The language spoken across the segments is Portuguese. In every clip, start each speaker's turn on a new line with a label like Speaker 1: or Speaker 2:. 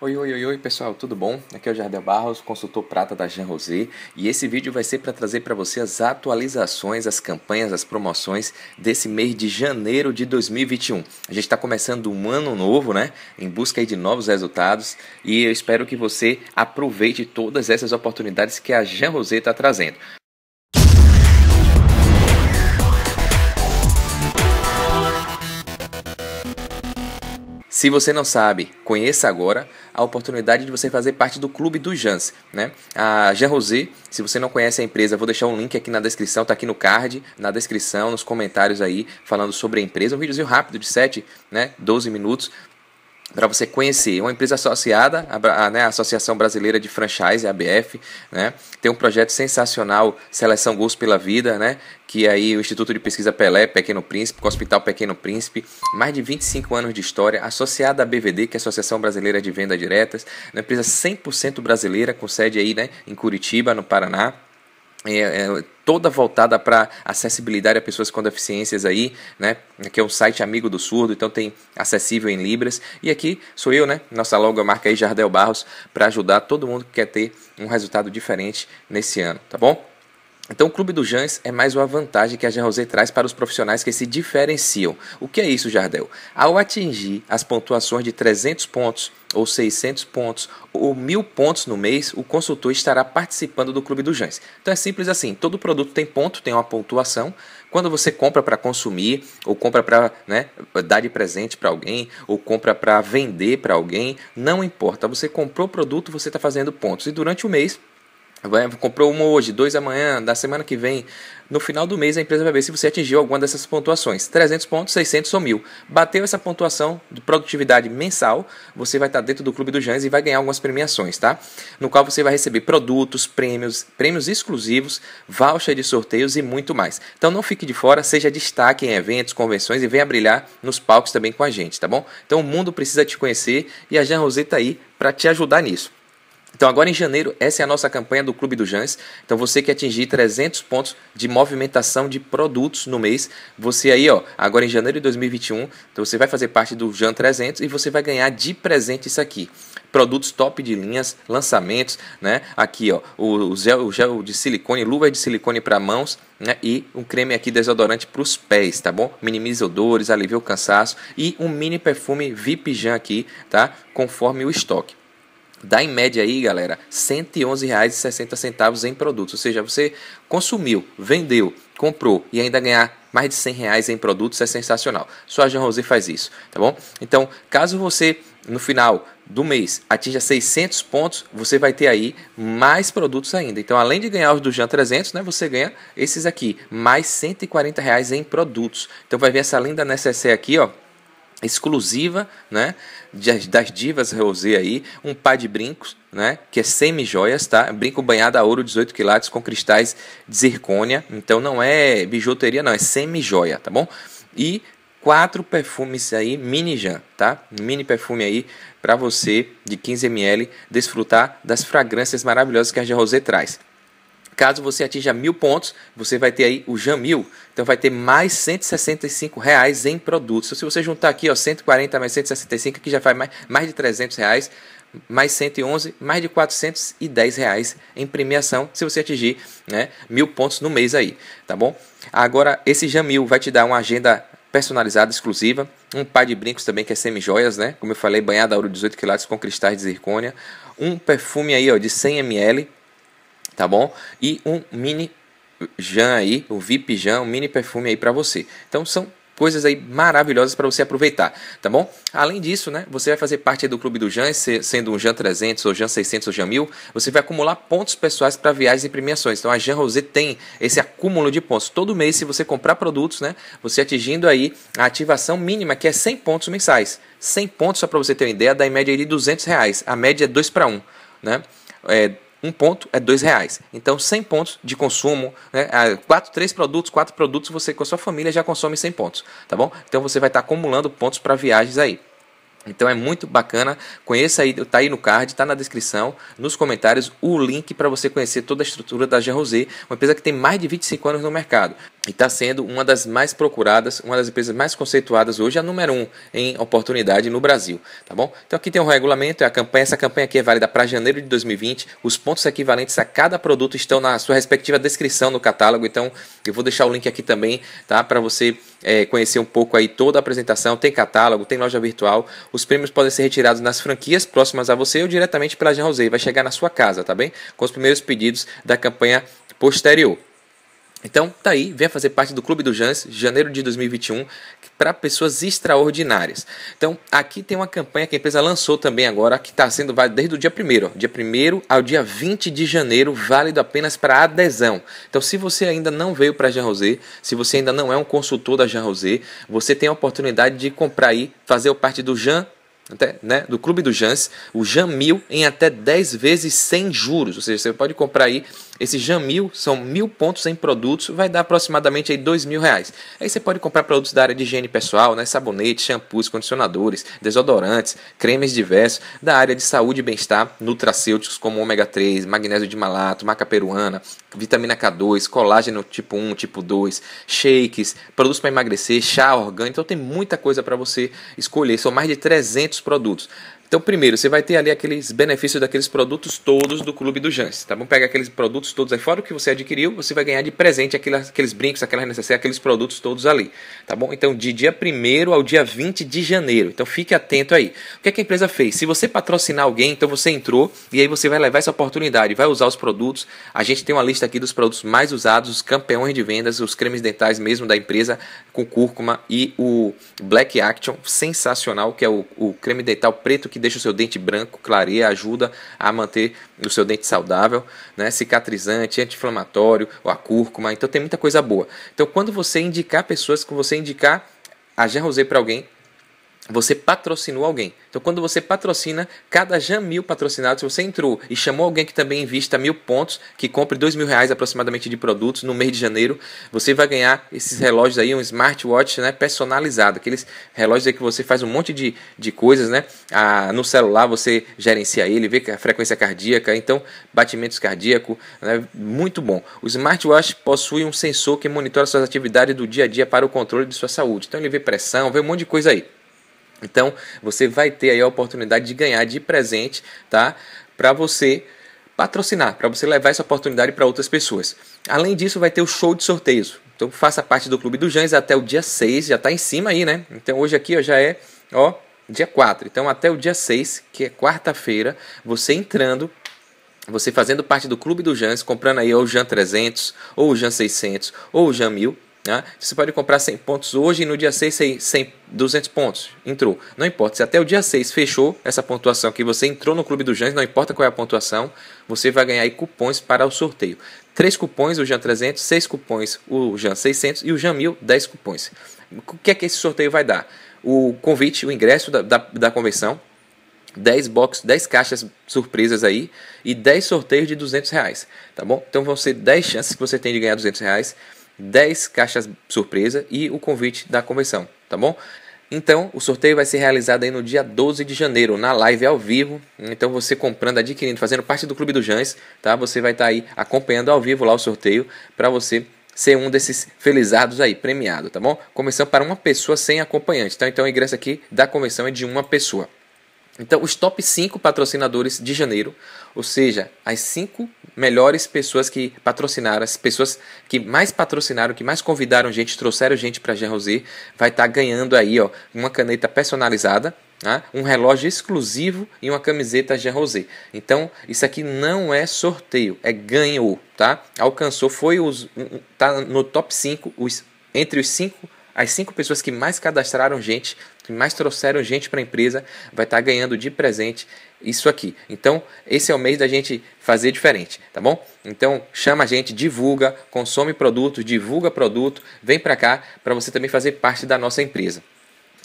Speaker 1: Oi, oi, oi, oi, pessoal, tudo bom? Aqui é o Jardel Barros, consultor prata da Jean Rosé, e esse vídeo vai ser para trazer para você as atualizações, as campanhas, as promoções desse mês de janeiro de 2021. A gente está começando um ano novo, né? Em busca de novos resultados, e eu espero que você aproveite todas essas oportunidades que a Jean Rosé está trazendo. Se você não sabe, conheça agora a oportunidade de você fazer parte do clube do Jans. Né? A Jean Rosé, se você não conhece a empresa, vou deixar um link aqui na descrição, tá aqui no card, na descrição, nos comentários aí, falando sobre a empresa. Um videozinho rápido de 7, né, 12 minutos, para você conhecer. É uma empresa associada, a, a, né, Associação Brasileira de Franchise, ABF, né, tem um projeto sensacional, Seleção Gols pela Vida, né, que aí o Instituto de Pesquisa Pelé, Pequeno Príncipe, com o Hospital Pequeno Príncipe, mais de 25 anos de história, associada à BVD, que é a Associação Brasileira de Vendas Diretas, uma empresa 100% brasileira, com sede aí né, em Curitiba, no Paraná é, é, toda voltada para acessibilidade a pessoas com deficiências aí, né? Aqui é um site amigo do surdo, então tem acessível em libras. E aqui sou eu, né? Nossa logo marca aí Jardel Barros para ajudar todo mundo que quer ter um resultado diferente nesse ano, tá bom? Então, o Clube do Jans é mais uma vantagem que a Jean Rosé traz para os profissionais que se diferenciam. O que é isso, Jardel? Ao atingir as pontuações de 300 pontos, ou 600 pontos, ou 1000 pontos no mês, o consultor estará participando do Clube do Jans. Então, é simples assim: todo produto tem ponto, tem uma pontuação. Quando você compra para consumir, ou compra para né, dar de presente para alguém, ou compra para vender para alguém, não importa. Você comprou o produto, você está fazendo pontos. E durante o mês, Vai, comprou uma hoje, dois amanhã, da semana que vem. No final do mês, a empresa vai ver se você atingiu alguma dessas pontuações: 300 pontos, 600 ou 1000. Bateu essa pontuação de produtividade mensal, você vai estar dentro do Clube do Jans e vai ganhar algumas premiações, tá? No qual você vai receber produtos, prêmios, prêmios exclusivos, voucher de sorteios e muito mais. Então não fique de fora, seja destaque em eventos, convenções e venha brilhar nos palcos também com a gente, tá bom? Então o mundo precisa te conhecer e a Jean Rosé tá aí para te ajudar nisso. Então, agora em janeiro, essa é a nossa campanha do Clube do Jans. Então, você que atingir 300 pontos de movimentação de produtos no mês, você aí, ó, agora em janeiro de 2021, então você vai fazer parte do Jan 300 e você vai ganhar de presente isso aqui. Produtos top de linhas, lançamentos, né? Aqui, ó, o gel, o gel de silicone, luva de silicone para mãos, né? E um creme aqui desodorante para os pés, tá bom? Minimiza odores, alivia o cansaço e um mini perfume VIP Jan aqui, tá? Conforme o estoque dá em média aí, galera, R$ 111,60 em produtos. Ou seja, você consumiu, vendeu, comprou e ainda ganhar mais de 100 reais em produtos é sensacional. Só a Jean Rosé faz isso, tá bom? Então, caso você no final do mês atinja 600 pontos, você vai ter aí mais produtos ainda. Então, além de ganhar os do Jean 300, né, você ganha esses aqui, mais 140 reais em produtos. Então, vai ver essa linda necessaire aqui, ó, exclusiva né, das, das divas Rosé aí, um par de brincos, né, que é semi-joias, tá? Brinco banhado a ouro 18 quilates com cristais de zircônia, então não é bijuteria não, é semi-joia, tá bom? E quatro perfumes aí mini Jan, tá? Mini perfume aí para você de 15 ml desfrutar das fragrâncias maravilhosas que a Jean Rosé traz. Caso você atinja mil pontos, você vai ter aí o Jamil. Então vai ter mais 165 reais em produtos. Então, se você juntar aqui, ó, 140 mais 165, que já faz mais, mais de 300 reais, mais 111, mais de 410 reais em premiação, se você atingir né, mil pontos no mês aí, tá bom? Agora, esse Jamil vai te dar uma agenda personalizada, exclusiva. Um par de brincos também, que é semi-joias, né? Como eu falei, banhada ouro 18 quilates com cristais de zircônia. Um perfume aí, ó, de 100ml, tá bom? E um mini jean aí, o VIP jean um mini perfume aí para você. Então são coisas aí maravilhosas para você aproveitar, tá bom? Além disso, né, você vai fazer parte do clube do Jan, sendo um Jan 300 ou Jan 600 ou Jan 1000, você vai acumular pontos pessoais para viagens e premiações. Então a Jan Rosé tem esse acúmulo de pontos. Todo mês se você comprar produtos, né, você atingindo aí a ativação mínima que é 100 pontos mensais. 100 pontos só para você ter uma ideia, dá em média aí de 200 reais. A média é 2 para 1, né? É, um ponto é dois reais. Então, 100 pontos de consumo, né? Ah, quatro, três produtos, quatro produtos, você com a sua família já consome 100 pontos, tá bom? Então, você vai estar tá acumulando pontos para viagens aí. Então é muito bacana. Conheça aí, tá aí no card, tá na descrição, nos comentários o link para você conhecer toda a estrutura da Gerosé, uma empresa que tem mais de 25 anos no mercado. E está sendo uma das mais procuradas, uma das empresas mais conceituadas hoje, a número um em oportunidade no Brasil, tá bom? Então aqui tem um regulamento, é a campanha, essa campanha aqui é válida para janeiro de 2020. Os pontos equivalentes a cada produto estão na sua respectiva descrição no catálogo, então eu vou deixar o link aqui também, tá? Para você é, conhecer um pouco aí toda a apresentação, tem catálogo, tem loja virtual. Os prêmios podem ser retirados nas franquias próximas a você ou diretamente pela Jean Rosé, vai chegar na sua casa, tá bem? Com os primeiros pedidos da campanha posterior. Então, tá aí, venha fazer parte do Clube do Jans, janeiro de 2021, para pessoas extraordinárias. Então, aqui tem uma campanha que a empresa lançou também agora, que está sendo válida desde o dia 1 dia 1 ao dia 20 de janeiro, válido apenas para adesão. Então, se você ainda não veio para a Rosé, se você ainda não é um consultor da Rosé, você tem a oportunidade de comprar aí, fazer parte do Jan até, né, do Clube do Jans, o Jamil em até 10 vezes sem juros. Ou seja, você pode comprar aí esse Jamil são mil pontos em produtos, vai dar aproximadamente aí dois mil reais. Aí você pode comprar produtos da área de higiene pessoal, né? sabonetes, shampoos, condicionadores, desodorantes, cremes diversos, da área de saúde e bem-estar, nutracêuticos como ômega 3, magnésio de malato, maca peruana, vitamina K2, colágeno tipo 1, tipo 2, shakes, produtos para emagrecer, chá orgânico. Então tem muita coisa para você escolher. São mais de 300 produtos. Então, primeiro, você vai ter ali aqueles benefícios daqueles produtos todos do Clube do Jans, tá bom? Pega aqueles produtos todos aí fora, o que você adquiriu, você vai ganhar de presente aqueles brincos, aquelas necessárias, aqueles produtos todos ali, tá bom? Então, de dia 1 ao dia 20 de janeiro. Então, fique atento aí. O que, é que a empresa fez? Se você patrocinar alguém, então você entrou e aí você vai levar essa oportunidade, vai usar os produtos. A gente tem uma lista aqui dos produtos mais usados, os campeões de vendas, os cremes dentais mesmo da empresa, com cúrcuma e o Black Action, sensacional, que é o, o creme dental preto que que deixa o seu dente branco, clareia, ajuda a manter o seu dente saudável, né? cicatrizante, anti-inflamatório, a cúrcuma, então tem muita coisa boa. Então quando você indicar pessoas, que você indicar a Gerrosé para alguém, você patrocinou alguém. Então, quando você patrocina, cada Jamil patrocinado, se você entrou e chamou alguém que também invista mil pontos, que compre dois mil reais aproximadamente de produtos no mês de janeiro, você vai ganhar esses relógios aí, um smartwatch né, personalizado, aqueles relógios aí que você faz um monte de, de coisas, né? Ah, no celular você gerencia ele, vê a frequência cardíaca, então batimentos cardíacos, né? muito bom. O smartwatch possui um sensor que monitora suas atividades do dia a dia para o controle de sua saúde. Então, ele vê pressão, vê um monte de coisa aí. Então, você vai ter aí a oportunidade de ganhar de presente, tá? Para você patrocinar, para você levar essa oportunidade para outras pessoas. Além disso, vai ter o show de sorteios. Então, faça parte do Clube do Jans até o dia 6, já tá em cima aí, né? Então, hoje aqui ó, já é, ó, dia 4. Então, até o dia 6, que é quarta-feira, você entrando você fazendo parte do Clube do Jans, comprando aí o Jan 300, ou o Jan 600, ou o Jan 1000, né? Você pode comprar 100 pontos hoje e no dia 6 100, 100, 200 pontos. Entrou. Não importa. Se até o dia 6 fechou essa pontuação que você entrou no Clube do Jans, não importa qual é a pontuação, você vai ganhar cupons para o sorteio. 3 cupons, o Jan 300, 6 cupons, o Jan 600 e o Jan 1000, 10 cupons. O que é que esse sorteio vai dar? O convite, o ingresso da, da, da convenção, 10 box, 10 caixas surpresas aí e 10 sorteios de 200 reais, tá bom? Então vão ser 10 chances que você tem de ganhar 200 reais. 10 caixas surpresa e o convite da convenção, tá bom? Então, o sorteio vai ser realizado aí no dia 12 de janeiro, na live ao vivo. Então, você comprando, adquirindo, fazendo parte do Clube do Jans, tá? Você vai estar tá aí acompanhando ao vivo lá o sorteio para você ser um desses felizados aí, premiado, tá bom? Convenção para uma pessoa sem acompanhante. Então, então o ingresso aqui da convenção é de uma pessoa. Então, os top 5 patrocinadores de janeiro, ou seja, as 5 melhores pessoas que patrocinaram, as pessoas que mais patrocinaram, que mais convidaram gente, trouxeram gente para Rosé, vai estar tá ganhando aí ó, uma caneta personalizada né, um relógio exclusivo e uma camiseta Jean Rosé. Então, isso aqui não é sorteio, é ganhou, tá? Alcançou, foi os tá no top 5, os entre os 5 as cinco pessoas que mais cadastraram gente, que mais trouxeram gente para a empresa, vai estar tá ganhando de presente isso aqui. Então, esse é o mês da gente fazer diferente, tá bom? Então, chama a gente, divulga, consome produtos, divulga produto, vem para cá para você também fazer parte da nossa empresa.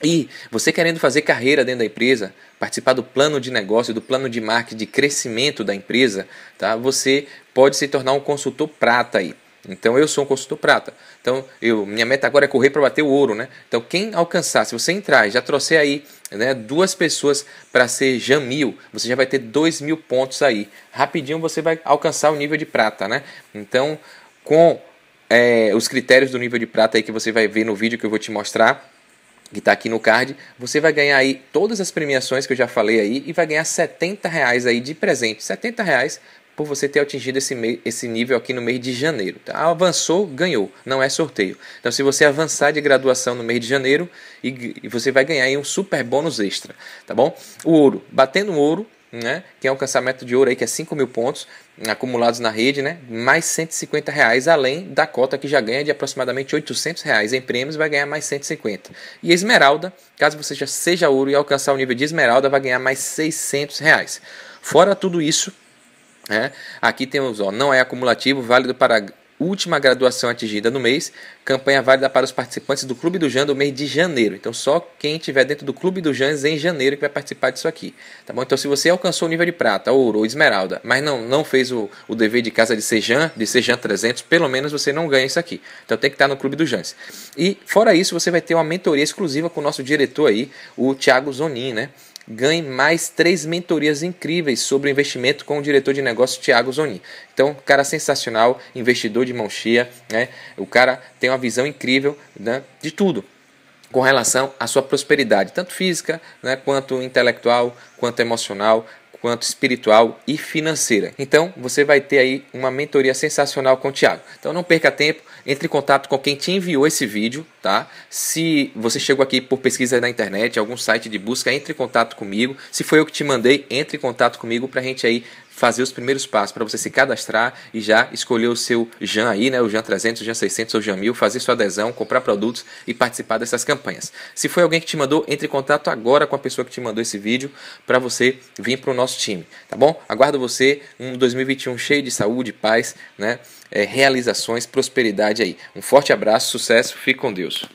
Speaker 1: E você querendo fazer carreira dentro da empresa, participar do plano de negócio, do plano de marketing, de crescimento da empresa, tá? Você pode se tornar um consultor prata aí. Então eu sou um consultor prata. Então eu, minha meta agora é correr para bater o ouro, né? Então quem alcançar, se você entrar já trouxe aí né, duas pessoas para ser Jamil, você já vai ter dois mil pontos aí. Rapidinho você vai alcançar o nível de prata, né? Então com é, os critérios do nível de prata aí que você vai ver no vídeo que eu vou te mostrar, que está aqui no card, você vai ganhar aí todas as premiações que eu já falei aí e vai ganhar 70 reais aí de presente. 70 reais por você ter atingido esse, esse nível aqui no mês de janeiro. Tá? Avançou, ganhou, não é sorteio. Então, se você avançar de graduação no mês de janeiro, e, e você vai ganhar um super bônus extra, tá bom? O ouro, batendo o ouro, né? Que é um cancelamento de ouro aí, que é 5 mil pontos acumulados na rede, né? Mais 150 reais, além da cota que já ganha de aproximadamente 800 reais em prêmios, vai ganhar mais 150. E esmeralda, caso você já seja ouro e alcançar o nível de esmeralda, vai ganhar mais 600 reais. Fora tudo isso, é. Aqui temos, ó, não é acumulativo, válido para a última graduação atingida no mês, campanha válida para os participantes do Clube do Jan do mês de janeiro. Então, só quem estiver dentro do Clube do Jans em janeiro que vai participar disso aqui. Tá bom? Então, se você alcançou o nível de prata, ouro ou esmeralda, mas não, não fez o, o dever de casa de Sejan, de Sejan 300, pelo menos você não ganha isso aqui. Então, tem que estar no Clube do Jans. E, fora isso, você vai ter uma mentoria exclusiva com o nosso diretor aí, o Thiago Zonin, né? ganhe mais três mentorias incríveis sobre investimento com o diretor de negócio Thiago Zoni. Então, cara sensacional, investidor de mão cheia, né? O cara tem uma visão incrível né, de tudo com relação à sua prosperidade, tanto física, né, quanto intelectual, quanto emocional, quanto espiritual e financeira. Então, você vai ter aí uma mentoria sensacional com o Tiago. Então, não perca tempo, entre em contato com quem te enviou esse vídeo, tá? Se você chegou aqui por pesquisa na internet, algum site de busca, entre em contato comigo. Se foi eu que te mandei, entre em contato comigo para a gente aí fazer os primeiros passos para você se cadastrar e já escolher o seu Jan aí, né, o Jan 300, o Jan 600 ou Jan 1000, fazer sua adesão, comprar produtos e participar dessas campanhas. Se foi alguém que te mandou, entre em contato agora com a pessoa que te mandou esse vídeo para você vir para o nosso time, tá bom? Aguardo você um 2021 cheio de saúde, paz, né, é, realizações, prosperidade aí. Um forte abraço, sucesso, fique com Deus.